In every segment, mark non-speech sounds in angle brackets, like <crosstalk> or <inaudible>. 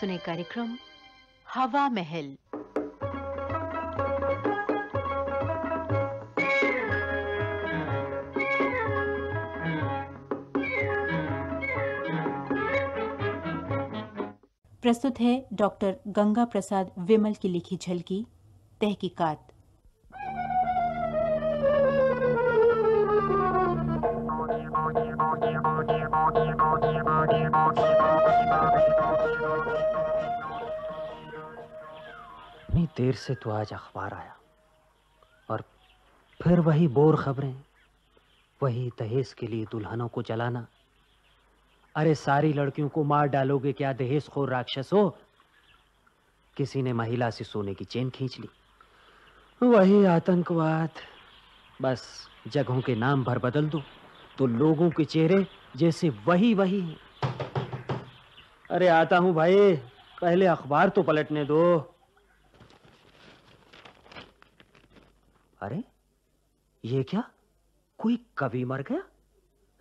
सुने कार्यक्रम हवा महल प्रस्तुत है डॉक्टर गंगा प्रसाद विमल की लिखी झलकी तहकीकात देर से तो आज अखबार आया और फिर वही बोर खबरें वही दहेज के लिए दुल्हनों को जलाना अरे सारी लड़कियों को मार डालोगे क्या दहेज खोर राक्षस हो किसी ने महिला से सोने की चेन खींच ली वही आतंकवाद बस जगहों के नाम भर बदल दो तो लोगों के चेहरे जैसे वही वही अरे आता हूं भाई पहले अखबार तो पलटने दो अरे ये क्या कोई कवि मर गया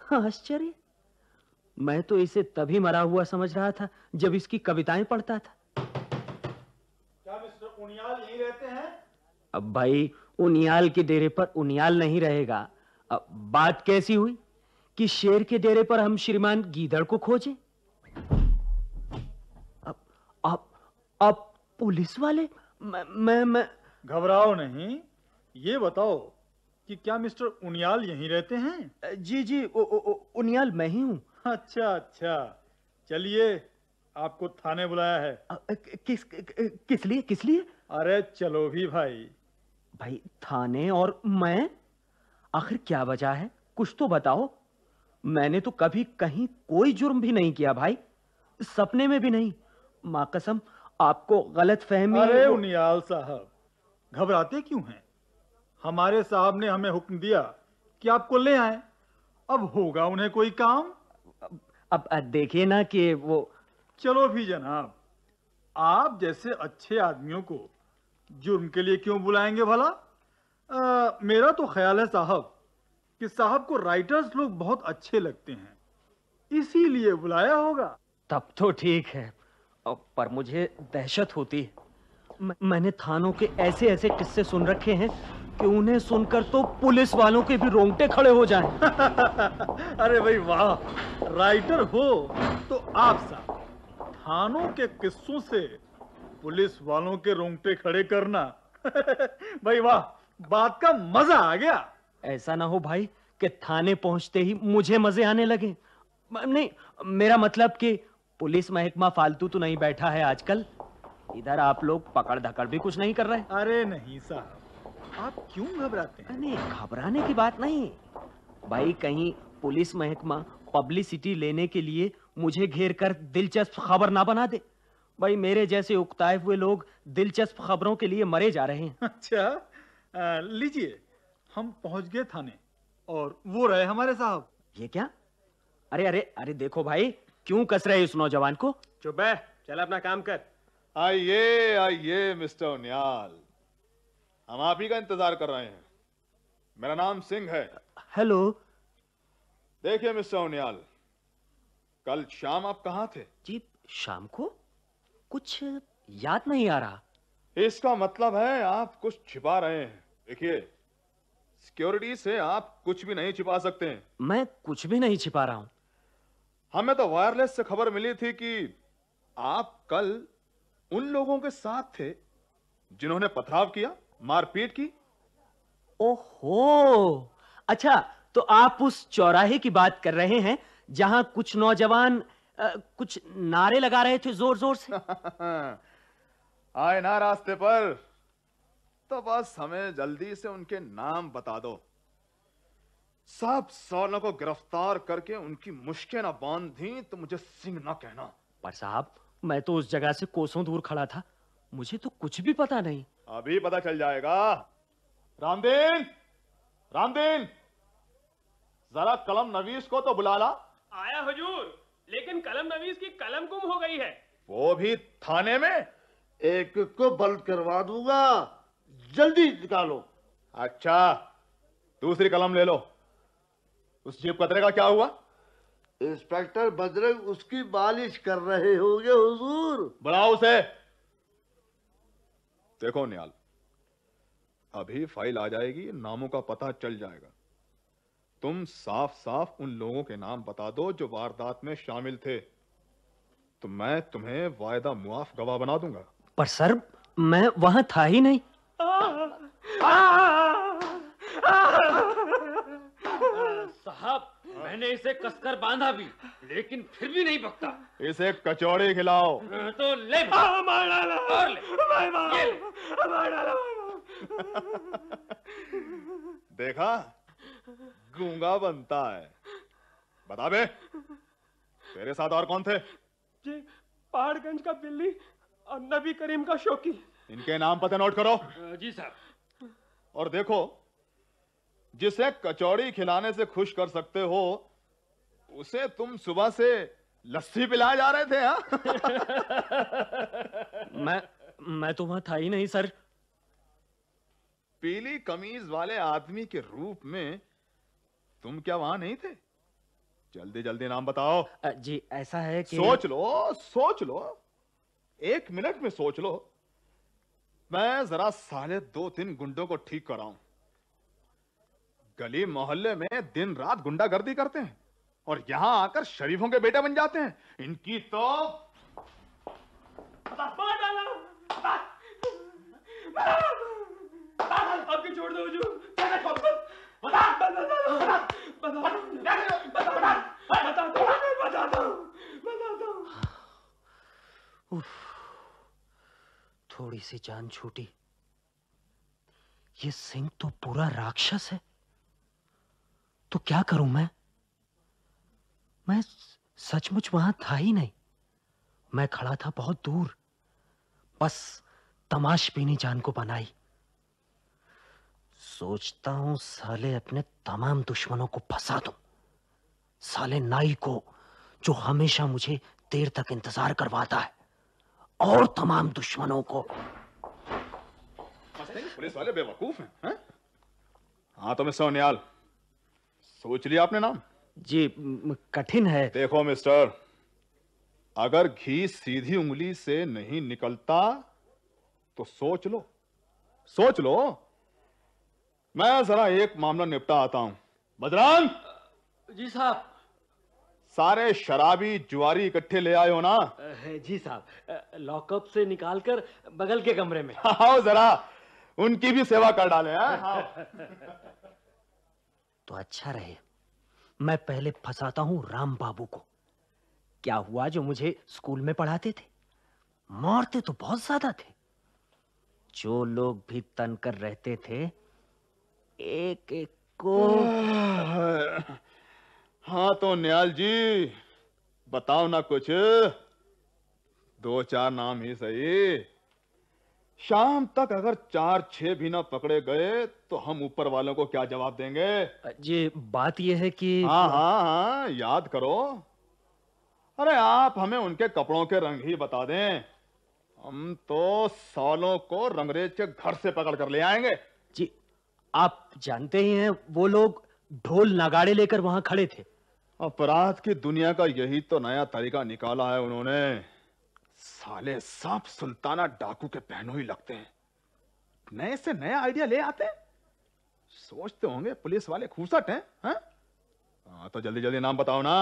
हाँ, आश्चर्य मैं तो इसे तभी मरा हुआ समझ रहा था जब इसकी कविताएं पढ़ता था क्या मिस्टर उनियाल यहीं रहते हैं अब भाई उनियाल के डेरे पर उनियाल नहीं रहेगा अब बात कैसी हुई कि शेर के डेरे पर हम श्रीमान गीदड़ को खोजें अब अब अब पुलिस वाले मैं मैं घबराओ नहीं ये बताओ कि क्या मिस्टर उनियाल यहीं रहते हैं जी जी ओ, ओ, ओ, उनियाल मैं ही हूँ अच्छा अच्छा चलिए आपको थाने बुलाया है आ, किस किस लिए किस लिए अरे चलो भी भाई भाई थाने और मैं आखिर क्या वजह है कुछ तो बताओ मैंने तो कभी कहीं कोई जुर्म भी नहीं किया भाई सपने में भी नहीं माँ कसम आपको गलत फहमी अरे उनियाल साहब घबराते क्यों हैं हमारे साहब ने हमें हुक्म दिया कि आपको ले आए अब होगा उन्हें कोई काम अब, अब, देखिए ना कि वो चलो भी जनाब आप जैसे अच्छे आदमियों को जुर्म के लिए क्यों बुलाएंगे भला आ, मेरा तो ख्याल है साहब कि साहब को राइटर्स लोग बहुत अच्छे लगते हैं इसीलिए बुलाया होगा तब तो ठीक है पर मुझे दहशत होती है मैंने थानों के ऐसे ऐसे किस्से सुन रखे हैं कि उन्हें सुनकर तो पुलिस वालों के भी रोंगटे खड़े हो जाएं। <laughs> अरे भाई वाह राइटर हो तो आप साहब थानों के किस्सों से पुलिस वालों के रोंगटे खड़े करना <laughs> भाई वाह बात का मजा आ गया ऐसा ना हो भाई कि थाने पहुंचते ही मुझे मजे आने लगे नहीं मेरा मतलब कि पुलिस महकमा फालतू तो नहीं बैठा है आजकल इधर आप लोग पकड़ धकड़ भी कुछ नहीं कर रहे अरे नहीं साहब आप क्यों घबराते हैं नहीं घबराने की बात नहीं भाई कहीं पुलिस महकमा पब्लिसिटी लेने के लिए मुझे घेर कर दिलचस्प खबर ना बना दे भाई मेरे जैसे उकताए हुए लोग दिलचस्प खबरों के लिए मरे जा रहे हैं अच्छा लीजिए हम पहुंच गए थाने और वो रहे हमारे साहब ये क्या अरे अरे अरे देखो भाई क्यों कस रहे उस नौजवान को चुप है चल अपना काम कर आइए आइए मिस्टर उनियाल हम आप ही का इंतजार कर रहे हैं मेरा नाम सिंह है हेलो देखिए मिस्टर उनियाल कल शाम आप कहा थे जी शाम को कुछ याद नहीं आ रहा इसका मतलब है आप कुछ छिपा रहे हैं देखिए सिक्योरिटी से आप कुछ भी नहीं छिपा सकते हैं मैं कुछ भी नहीं छिपा रहा हूं हमें तो वायरलेस से खबर मिली थी कि आप कल उन लोगों के साथ थे जिन्होंने पथराव किया मारपीट की ओहो अच्छा तो आप उस चौराहे की बात कर रहे हैं जहां कुछ नौजवान आ, कुछ नारे लगा रहे थे जोर-जोर से <laughs> आए ना रास्ते पर तो बस हमें जल्दी से उनके नाम बता दो सब सालों को गिरफ्तार करके उनकी मुश्किल ना बांध दी तो मुझे सिंह ना कहना पर साहब मैं तो उस जगह से कोसों दूर खड़ा था मुझे तो कुछ भी पता नहीं अभी पता चल जाएगा रामदीन रामदीन जरा कलम नवीस को तो बुला ला आया हजूर लेकिन कलम नवीस की कलम गुम हो गई है वो भी थाने में एक को बंद करवा दूंगा जल्दी निकालो अच्छा दूसरी कलम ले लो उस जीप कतरे का क्या हुआ इंस्पेक्टर बजरंग उसकी बालिश कर रहे होंगे हुजूर बुलाओ उसे देखो न्याल अभी फाइल आ जाएगी नामों का पता चल जाएगा तुम साफ साफ उन लोगों के नाम बता दो जो वारदात में शामिल थे तो मैं तुम्हें वायदा मुआफ गवाह बना दूंगा पर सर मैं वहां था ही नहीं आ, आ, आ, साहब हाँ। मैंने इसे कसकर बांधा भी लेकिन फिर भी नहीं पकता इसे कचौड़ी खिलाओ हाँ, तो ले हाँ, देखा गूंगा बनता है बता बे तेरे साथ और कौन थे जी पहाड़गंज का बिल्ली और नबी करीम का शौकी इनके नाम पता नोट करो जी सर और देखो जिसे कचौड़ी खिलाने से खुश कर सकते हो उसे तुम सुबह से लस्सी पिलाए जा रहे थे हाँ? <laughs> मैं मैं तो वहां था ही नहीं सर पीली कमीज वाले आदमी के रूप में तुम क्या वहां नहीं थे जल्दी जल्दी नाम बताओ जी ऐसा है कि सोच लो सोच लो एक मिनट में सोच लो मैं जरा साले दो तीन गुंडों को ठीक कराऊं गली मोहल्ले में दिन रात गुंडागर्दी करते हैं और यहाँ आकर शरीफों के बेटे बन जाते हैं इनकी तो दो थोड़ी सी जान छूटी ये सिंह तो पूरा राक्षस है तो क्या करूं मैं मैं सचमुच वहां था ही नहीं मैं खड़ा था बहुत दूर बस तमाश पीनी जान को बनाई सोचता हूं साले अपने तमाम दुश्मनों को फंसा दू साले नाई को जो हमेशा मुझे देर तक इंतजार करवाता है और तमाम दुश्मनों को पुलिस वाले बेवकूफ हैं हाँ तो मैं सोनियाल सोच लिया आपने नाम जी कठिन है देखो मिस्टर अगर घी सीधी उंगली से नहीं निकलता तो सोच लो सोच लो मैं जरा एक मामला निपटा आता हूं बजरान जी साहब सारे शराबी जुआरी इकट्ठे ले आए हो ना जी साहब लॉकअप से निकालकर बगल के कमरे में <laughs> आओ जरा उनकी भी सेवा कर डाले हैं हाँ। <laughs> तो अच्छा रहे मैं पहले फंसाता हूं राम बाबू को क्या हुआ जो मुझे स्कूल में पढ़ाते थे मारते तो बहुत ज्यादा थे जो लोग भी तनकर रहते थे एक एक को <sighs> हाँ तो न्याल जी बताओ ना कुछ दो चार नाम ही सही शाम तक अगर चार छह भी ना पकड़े गए तो हम ऊपर वालों को क्या जवाब देंगे ये बात यह है कि हाँ हाँ हाँ याद करो अरे आप हमें उनके कपड़ों के रंग ही बता दें हम तो सालों को रंगरेज के घर से पकड़ कर ले आएंगे जी आप जानते ही हैं वो लोग ढोल नगाड़े लेकर वहां खड़े थे अपराध की दुनिया का यही तो नया तरीका निकाला है उन्होंने साले सांप सुल्ताना डाकू के पहनो ही लगते हैं नए से नया आइडिया ले आते हैं सोचते होंगे पुलिस वाले खूसट हैं हाँ तो जल्दी जल्दी नाम बताओ ना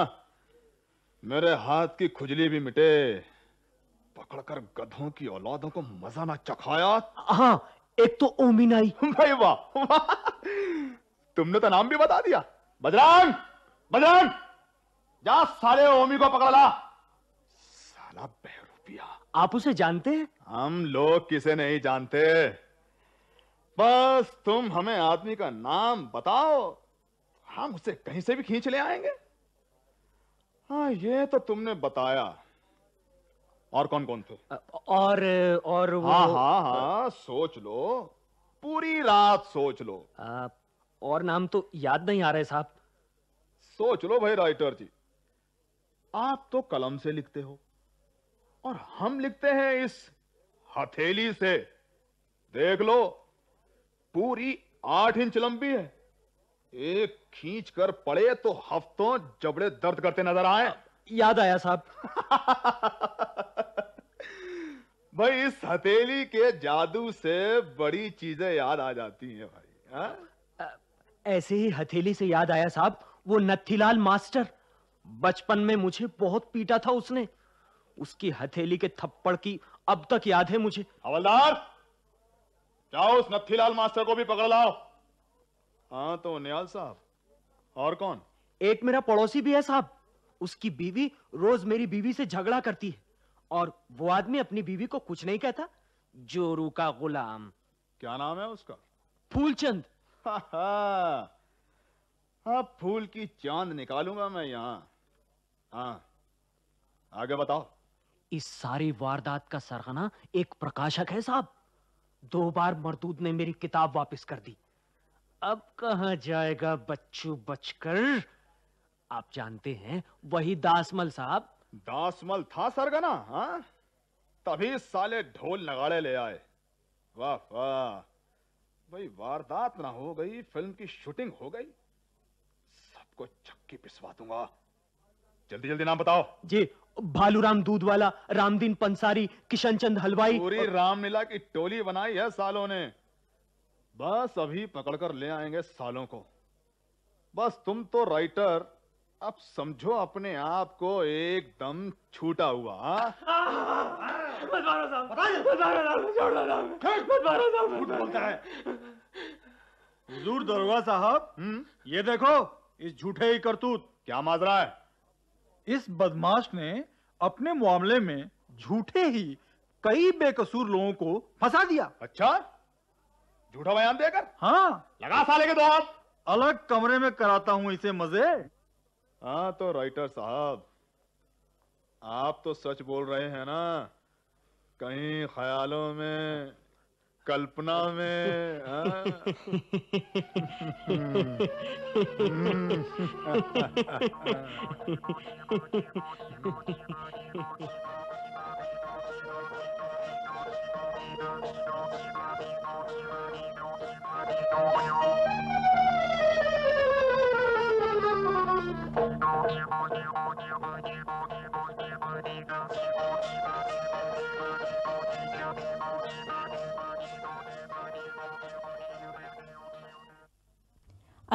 मेरे हाथ की खुजली भी मिटे पकड़कर गधों की औलादों को मजा ना चखाया हाँ एक तो ओमी नाई भाई वाह वाह तुमने तो नाम भी बता दिया बजरंग बजरंग जा सारे ओमी को पकड़ ला आप उसे जानते हैं हम लोग किसे नहीं जानते बस तुम हमें आदमी का नाम बताओ हम उसे कहीं से भी खींच ले आएंगे हाँ ये तो तुमने बताया और कौन कौन थे और और वो हाँ हाँ हाँ सोच लो पूरी रात सोच लो आ, और नाम तो याद नहीं आ रहे साहब सोच लो भाई राइटर जी आप तो कलम से लिखते हो और हम लिखते हैं इस हथेली से देख लो पूरी आठ इंच लंबी है एक खींच कर पड़े तो हफ्तों जबड़े दर्द करते नजर आए याद आया साहब <laughs> भाई इस हथेली के जादू से बड़ी चीजें याद आ जाती हैं भाई हा? ऐसे ही हथेली से याद आया साहब वो नथीलाल मास्टर बचपन में मुझे बहुत पीटा था उसने उसकी हथेली के थप्पड़ की अब तक याद है मुझे हवलदार जाओ उस नथीलाल मास्टर को भी पकड़ लाओ हाँ तो नियाल साहब और कौन एक मेरा पड़ोसी भी है साहब उसकी बीवी रोज मेरी बीवी से झगड़ा करती है और वो आदमी अपनी बीवी को कुछ नहीं कहता जोरू का गुलाम क्या नाम है उसका फूलचंद अब फूल की चांद निकालूंगा मैं यहां हाँ आगे बताओ इस सारी वारदात का सरगना एक प्रकाशक है साहब दो बार मरदूद ने मेरी किताब वापस कर दी अब कहा जाएगा बच्चू बचकर आप जानते हैं वही दासमल साहब दासमल था सरगना हाँ तभी साले ढोल नगाड़े ले आए वाह वाह भाई वारदात ना हो गई फिल्म की शूटिंग हो गई सबको चक्की पिसवा दूंगा जल्दी जल्दी नाम बताओ जी भालूराम दूधवाला रामदीन पंसारी किशन चंद हलवाई पूरी और... रामलीला की टोली बनाई है सालों ने बस अभी पकड़कर ले आएंगे सालों को बस तुम तो राइटर अब समझो अपने आप को एकदम छूटा हुआ हाँ? हुजूर दरोगा साहब हम्म? ये देखो इस झूठे ही करतूत क्या माजरा है इस बदमाश ने अपने मामले में झूठे ही कई बेकसूर लोगों को फंसा दिया अच्छा झूठा बयान देकर हाँ लगा साले के दो हाथ अलग कमरे में कराता हूं इसे मजे हाँ तो राइटर साहब आप तो सच बोल रहे हैं ना कहीं ख्यालों में कल्पना में हाँ? <laughs>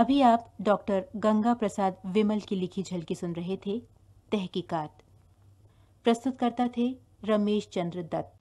अभी आप डॉक्टर गंगा प्रसाद विमल की लिखी झलकी सुन रहे थे तहकीकात प्रस्तुतकर्ता थे रमेश चंद्र दत्त